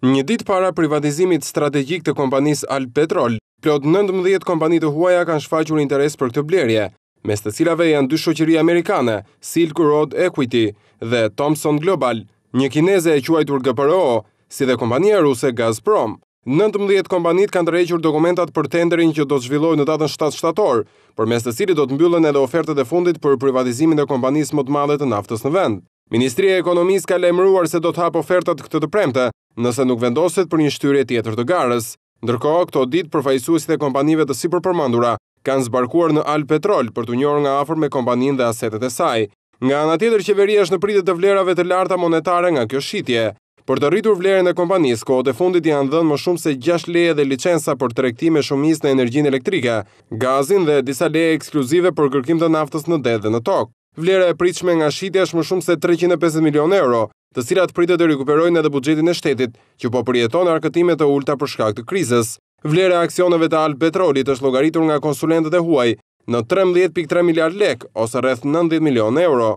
Një dit para privatizimit strategjik të kompanis Alpetrol, plot 19 kompani të huaja kanë shfaqur interes për këtë blerje, mes të cilave janë dy shoqëri amerikane, Silk Road Equity dhe Thomson Global, një kineze e quajtur GPRO, si dhe kompania ruse Gazprom. 19 kompanit kanë të rejqur dokumentat për tenderin që do të zhvilloj në datën 7 shtator, për mes të cili do të mbyllën edhe ofertet e fundit për privatizimin dhe kompanisë më të madhe të naftës në vend. Ministrija e Ekonomis ka lemruar se do të hap ofertat këtë të premte, nëse nuk vendoset për një shtyrje tjetër të garës. Ndërkohë, këto ditë përfaqësuesit e kompanive të sipërpërmendura kanë zbarkuar në Al Petrol për të njërë nga afër me kompaninë dhe asetet e saj. Nga nga tjetër, qeveria është në pritje të vlerave të larta monetare nga kjo shitje. Për të rritur vlerën e kompanisë, kohët e fundit janë dhënë më shumë se 6 leje dhe licenca për tregtim me shumicë në energjinë elektrike, gazin dhe disa leje ekskluzive për kërkim të naftës në det dhe në tokë. Vlera e pritshme nga shitja është më shumë se 350 milion euro të cilat pritet të rikuperojnë edhe buxhetin e shtetit, që po përjeton arkëtimet të ulta për shkak të krizës. Vlera e aksioneve të alë Petrolit është llogaritur nga konsulentët e huaj në 13.3 miliard lek ose rreth 90 milionë euro.